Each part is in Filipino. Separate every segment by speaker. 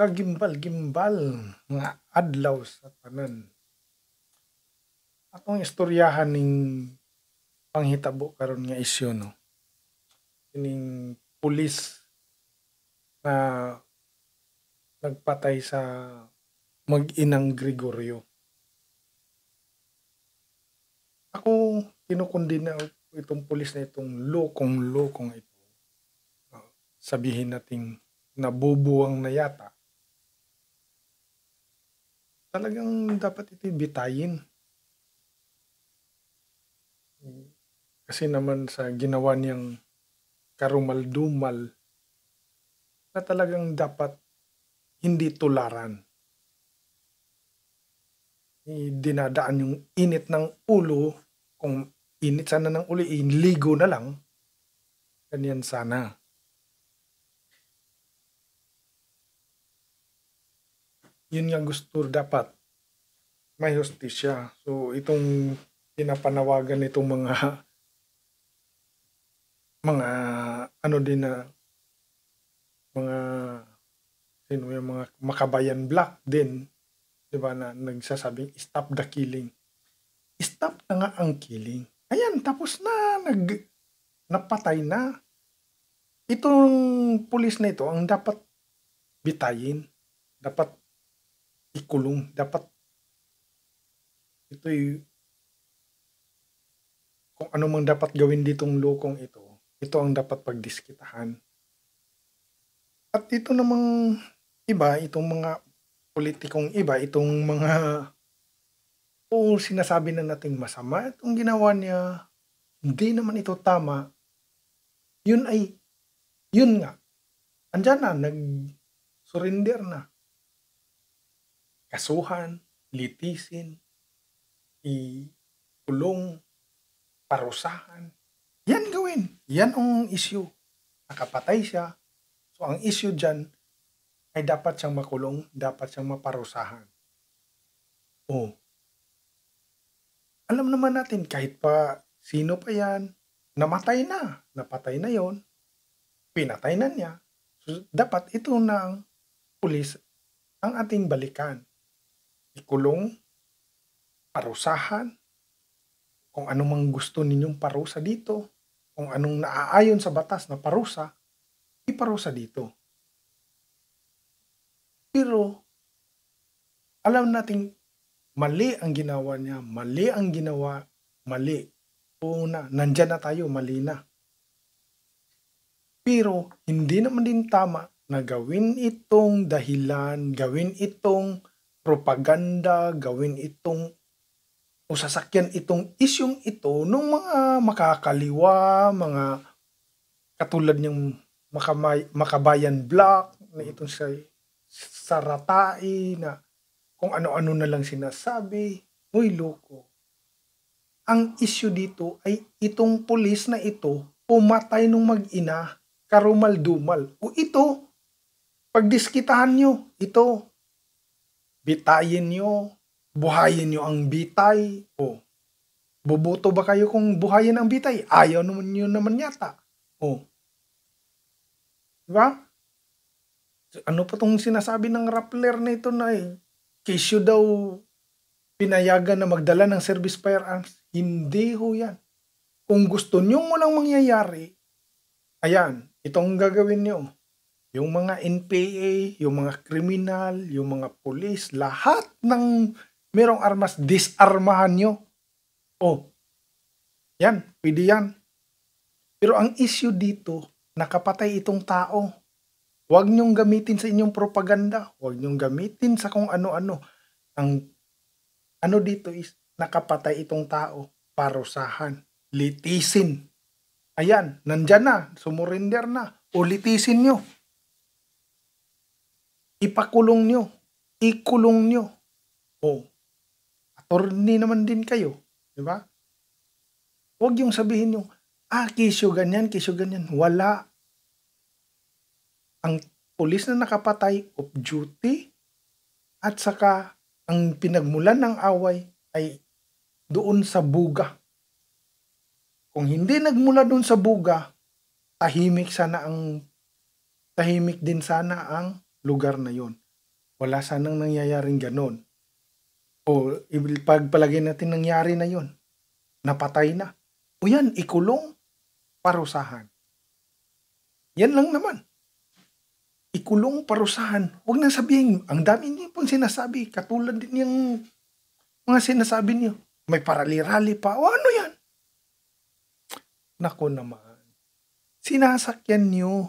Speaker 1: kagimbal-gimbal nga adlaw sa tanan. Atong istoryahan ning panghitabo karon nga isyu no. ning pulis na nagpatay sa mag-inang Gregorio. Ako na itong pulis na itong lokong-lokong ito. Ah, sabihin nating nabubuwang na yata talagang dapat ito bitayin. Kasi naman sa ginawa niyang karumal-dumal na talagang dapat hindi tularan. Dinadaan yung init ng ulo, kung init sana ng ulo, inligo eh, na lang. Ganyan sana. yun yung gusto dapat. May hostisya. So, itong pinapanawagan itong mga mga ano din na mga sino yung mga makabayan black din 'di ba na nagsasabing stop the killing stop na nga ang killing ayan tapos na nag napatay na itong pulis na ito ang dapat bitayin dapat ikulong. Dapat ito'y kung ano mang dapat gawin ditong lukong ito, ito ang dapat pagdiskitahan. At ito namang iba, itong mga politikong iba, itong mga o sinasabi na nating masama, itong ginawa niya, hindi naman ito tama, yun ay, yun nga, andyan na, nag-surrender na kasuhan, litisin, ikulong, parusahan. Yan gawin. Yan ang issue. Nakapatay siya. So, ang issue dyan ay dapat siyang makulong, dapat siyang maparusahan. O, oh. alam naman natin kahit pa sino pa yan, namatay na, napatay na yon, pinatay na niya. So, dapat ito na ang pulis ang ating balikan kulong, parusahan, kung anumang gusto ninyong parusa dito, kung anong naaayon sa batas na parusa, iparusa dito. Pero, alam nating mali ang ginawa niya, mali ang ginawa, mali. Una, nandyan na tayo, mali na. Pero, hindi naman din tama na gawin itong dahilan, gawin itong propaganda, gawin itong o sasakyan itong isyong ito ng mga makakaliwa, mga katulad ng makamay, makabayan block na itong sa saratai na kung ano-ano na lang sinasabi. Uy, loko. Ang issue dito ay itong pulis na ito pumatay nung mag-ina karumal-dumal. O ito, pagdiskitahan nyo, ito, bitayin nyo, buhayin nyo ang bitay. O, bubuto ba kayo kung buhayin ang bitay? Ayaw naman nyo naman yata. O, diba? Ano pa tong sinasabi ng rappler na ito na eh? Kisyo daw pinayagan na magdala ng service firearms. Hindi ho yan. Kung gusto nyo walang mangyayari, ayan, itong gagawin nyo yung mga NPA, yung mga kriminal, yung mga polis, lahat ng merong armas, disarmahan nyo. Oh, yan, pwede yan. Pero ang issue dito, nakapatay itong tao. Huwag nyong gamitin sa inyong propaganda. Huwag nyong gamitin sa kung ano-ano. Ang ano dito is nakapatay itong tao. Parusahan. Litisin. Ayan, nandyan na. Sumurinder na. O litisin niyo ipakulong nyo, ikulong nyo. O, attorney naman din kayo, di ba? Huwag yung sabihin yung, ah, kisyo ganyan, kisyo ganyan. Wala. Ang pulis na nakapatay of duty at saka ang pinagmulan ng away ay doon sa buga. Kung hindi nagmula doon sa buga, tahimik sana ang tahimik din sana ang lugar na yon. Wala sanang nangyayaring ganon. O pagpalagay natin nangyari na yon. Napatay na. O yan, ikulong, parusahan. Yan lang naman. Ikulong, parusahan. Huwag nang sabihin, ang dami niyo pong sinasabi, katulad din yung mga sinasabi niyo. May parali-rali pa. O ano yan? Nako naman. Sinasakyan niyo,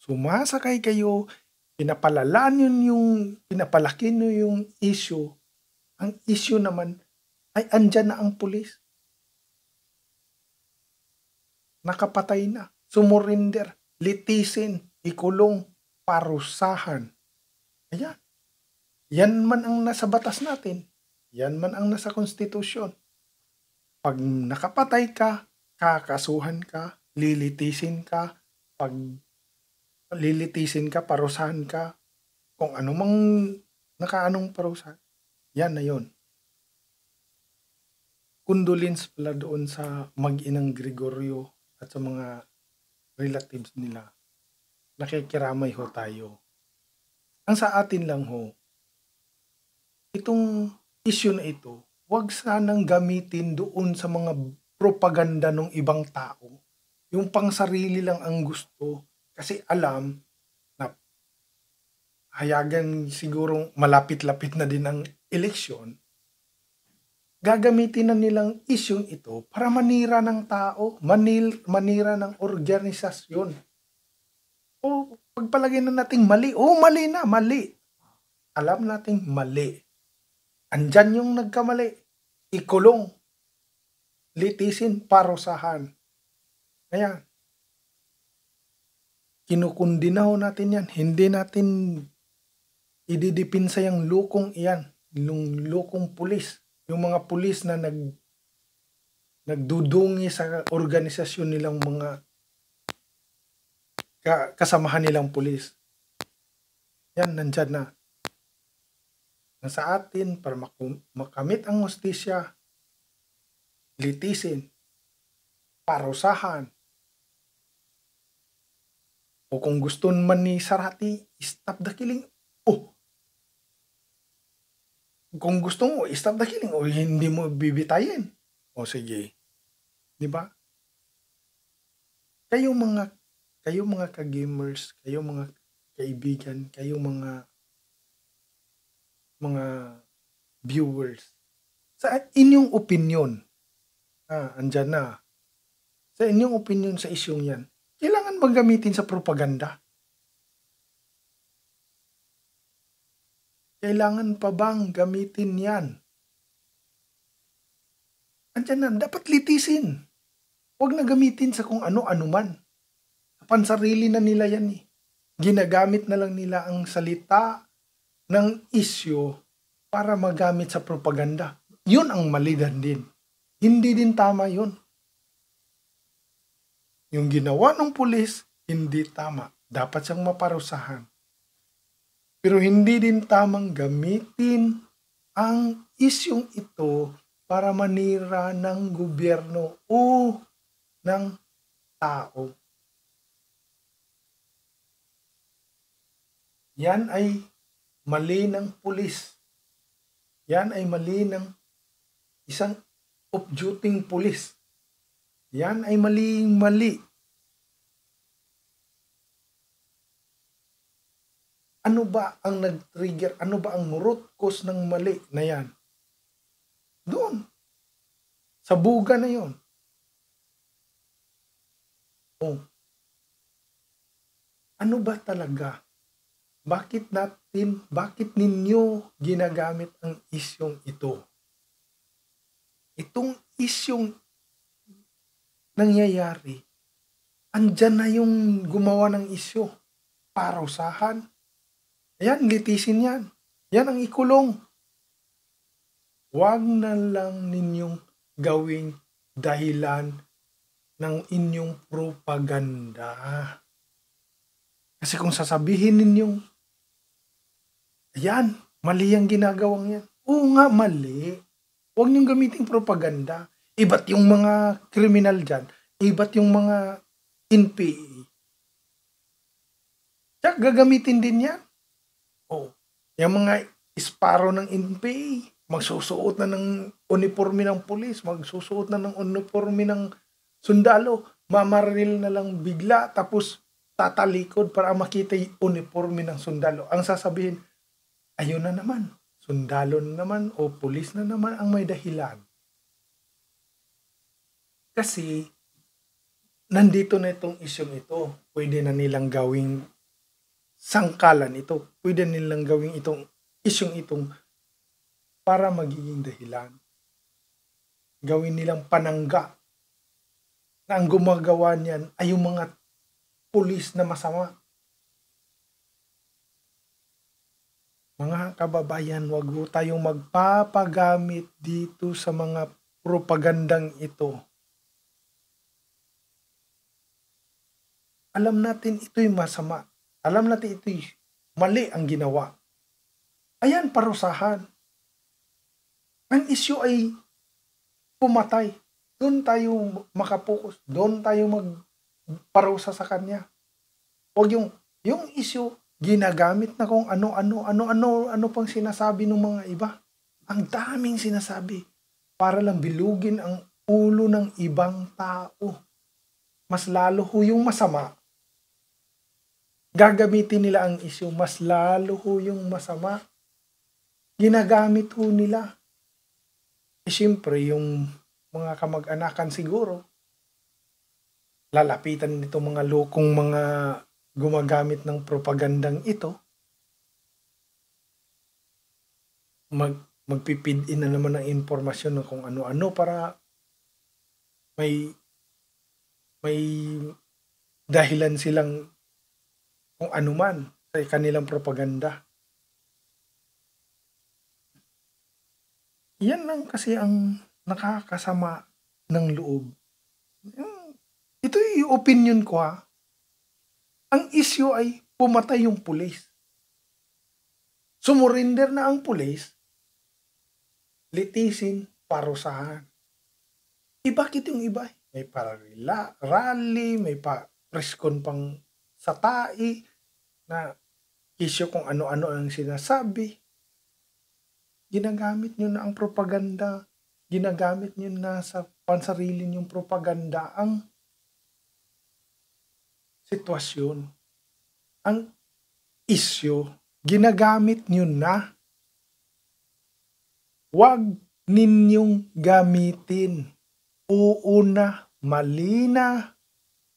Speaker 1: sumasakay kayo, pinapalala nyo yung, pinapalaki nyo yung issue, ang issue naman ay andyan na ang pulis. Nakapatay na, sumurinder, litisin, ikulong, parusahan. Ayan. Yan man ang nasa batas natin. Yan man ang nasa konstitusyon. Pag nakapatay ka, kakasuhan ka, lilitisin ka, pag lilitisin ka, parusahan ka, kung anumang nakaanong parusa, yan na yon. Kundulins pala doon sa mag-inang Gregorio at sa mga relatives nila. Nakikiramay ho tayo. Ang sa atin lang ho, itong issue na ito, huwag sanang gamitin doon sa mga propaganda ng ibang tao. Yung pangsarili lang ang gusto kasi alam na hayagan siguro malapit-lapit na din ang eleksyon, gagamitin na nilang isyong ito para manira ng tao, manil, manira ng organisasyon. O pagpalagay na nating mali, o mali na, mali. Alam nating mali. Andyan yung nagkamali. Ikulong. Litisin, parusahan. Ayan kinukundinaw natin yan. Hindi natin ididipinsa yung lukong iyan, yung lukong pulis. Yung mga pulis na nag nagdudungi sa organisasyon nilang mga ka, kasamahan nilang pulis. Yan, nandyan na. Nasa atin para makamit ang hostisya, litisin, parusahan, o kung gusto man ni Sarati, stop the killing. Oh, kung gusto mo, oh, stop the killing o oh, hindi mo bibitayin. O oh, sige. Di ba? Kayo mga kayo mga ka-gamers, kayo mga kaibigan, kayo mga mga viewers. Sa inyong opinion, ah, andyan na. Sa inyong opinion sa isyong yan, kailangan bang gamitin sa propaganda? Kailangan pa bang gamitin yan? Andiyan na, dapat litisin. Huwag na gamitin sa kung ano-ano man. Pansarili na nila yan eh. Ginagamit na lang nila ang salita ng isyo para magamit sa propaganda. Yun ang mali din. Hindi din tama yun. Yung ginawa ng pulis, hindi tama. Dapat siyang maparusahan. Pero hindi din tamang gamitin ang isyong ito para manira ng gobyerno o ng tao. Yan ay mali ng pulis. Yan ay mali ng isang off-duty pulis yan ay maling mali. Ano ba ang nag-trigger? Ano ba ang root cause ng mali na yan? Doon. Sa buga na yon. Oh. Ano ba talaga? Bakit natin, bakit ninyo ginagamit ang isyong ito? Itong isyong nangyayari, andyan na yung gumawa ng isyo. Parusahan. Ayan, litisin yan. Yan ang ikulong. Huwag na lang ninyong gawing dahilan ng inyong propaganda. Kasi kung sasabihin ninyong, ayan, mali ang ginagawang yan. Oo nga, mali. Huwag niyong gamitin propaganda. Iba't yung mga kriminal dyan. Iba't yung mga NPA. E. Tsaka gagamitin din yan. Oh, yung mga isparo ng NPA, e, magsusuot na ng uniforme ng pulis, magsusuot na ng uniforme ng sundalo, mamaril na lang bigla, tapos tatalikod para makita yung uniforme ng sundalo. Ang sasabihin, ayun na naman, sundalo na naman o pulis na naman ang may dahilan. Kasi, nandito na itong isyong ito. Pwede na nilang gawing sangkalan ito. Pwede nilang gawing itong isyong itong para magiging dahilan. Gawin nilang panangga na ang gumagawa niyan ay yung mga pulis na masama. Mga kababayan, wag ho tayong magpapagamit dito sa mga propagandang ito alam natin ito'y masama. Alam natin ito'y mali ang ginawa. Ayan, parusahan. Ang isyu ay pumatay. Doon tayo makapokus. Doon tayo magparusa sa kanya. Huwag yung, yung isyu, ginagamit na kung ano-ano, ano-ano, ano pang sinasabi ng mga iba. Ang daming sinasabi para lang bilugin ang ulo ng ibang tao. Mas lalo ho yung masama gagamitin nila ang isyu, mas lalo ho yung masama. Ginagamit ho nila. E eh, siyempre, yung mga kamag-anakan siguro, lalapitan nito mga lokong mga gumagamit ng propagandang ito, mag, magpipid in na naman ng impormasyon ng kung ano-ano para may may dahilan silang kung anuman sa kanilang propaganda. Yan lang kasi ang nakakasama ng loob. Ito yung opinion ko ha. Ang isyo ay pumatay yung pulis. Sumurinder na ang pulis, litisin, parusahan. Eh bakit yung iba? May para rally, may pa preskon pang sa tai, na isyo kung ano-ano ang sinasabi. Ginagamit nyo na ang propaganda. Ginagamit nyo na sa pansarili nyong propaganda ang sitwasyon. Ang isyo, ginagamit nyo na. Huwag ninyong gamitin. Uuna, malina.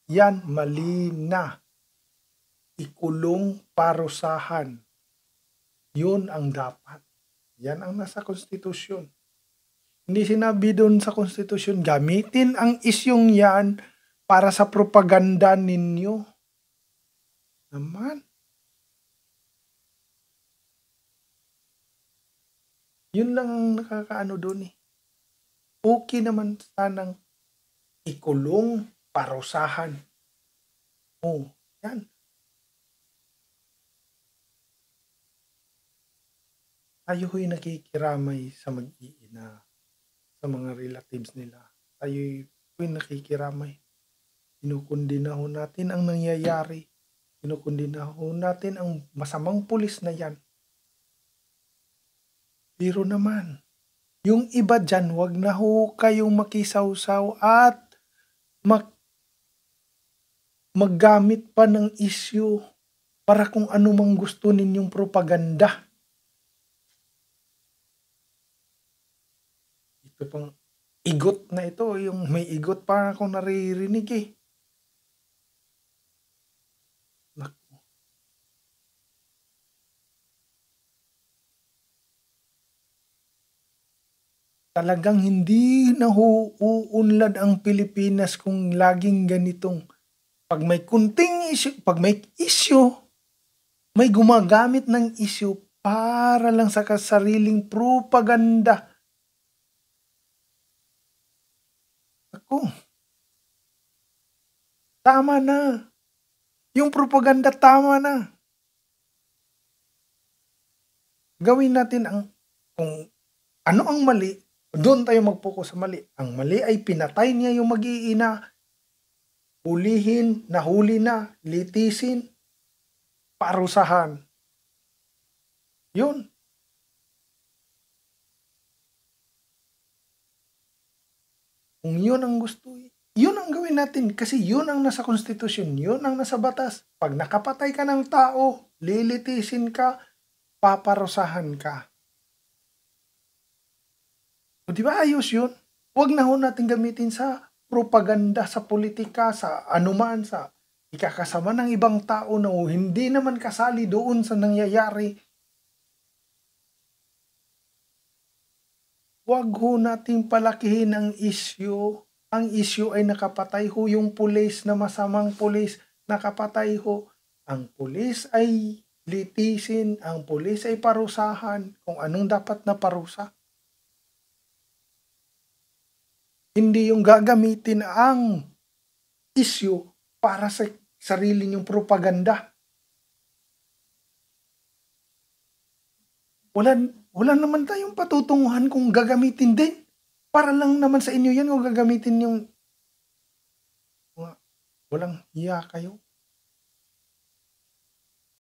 Speaker 1: Yan, malina ikulong parusahan. Yun ang dapat. Yan ang nasa konstitusyon. Hindi sinabi doon sa konstitusyon, gamitin ang isyong yan para sa propaganda ninyo. Naman. Yun lang ang nakakaano doon eh. Okay naman sanang ikulong parusahan. Oh, yan. Tayo'y nakikiramay sa mag-iina, sa mga relatives nila. Tayo'y po'y nakikiramay. Kinukundina ho natin ang nangyayari. Kinukundina ho natin ang masamang pulis na yan. Pero naman, yung iba dyan, wag na ho kayong makisawsaw at mag maggamit pa ng issue para kung anumang gusto ninyong propaganda. Yung igot na ito, yung may igot parang akong naririnig eh. talagang hindi nahuunlad ang Pilipinas kung laging ganitong pag may kunting issue, pag may issue, may gumagamit ng issue para lang sa kasariling propaganda Oh. Tama na. Yung propaganda tama na. Gawin natin ang kung ano ang mali, doon tayo mag-focus sa mali. Ang mali ay pinatay niya yung mag-iina. ulihin, nahuli na, litisin, parusahan. Yun. Kung yun ang gusto, yun ang gawin natin kasi yun ang nasa konstitusyon, yun ang nasa batas. Pag nakapatay ka ng tao, lilitisin ka, paparosahan ka. O di ba ayos yun? Huwag na ho natin gamitin sa propaganda, sa politika, sa anuman, sa ikakasama ng ibang tao na hindi naman kasali doon sa nangyayari Huwag ho natin palakihin ang isyo. Ang isyo ay nakapatay ho yung pulis na masamang pulis. Nakapatay ho. Ang pulis ay litisin. Ang pulis ay parusahan kung anong dapat na parusa. Hindi yung gagamitin ang isyo para sa sarili niyong propaganda. Wala, wala naman tayong patutunguhan kung gagamitin din. Para lang naman sa inyo yan kung gagamitin yung walang hiya kayo.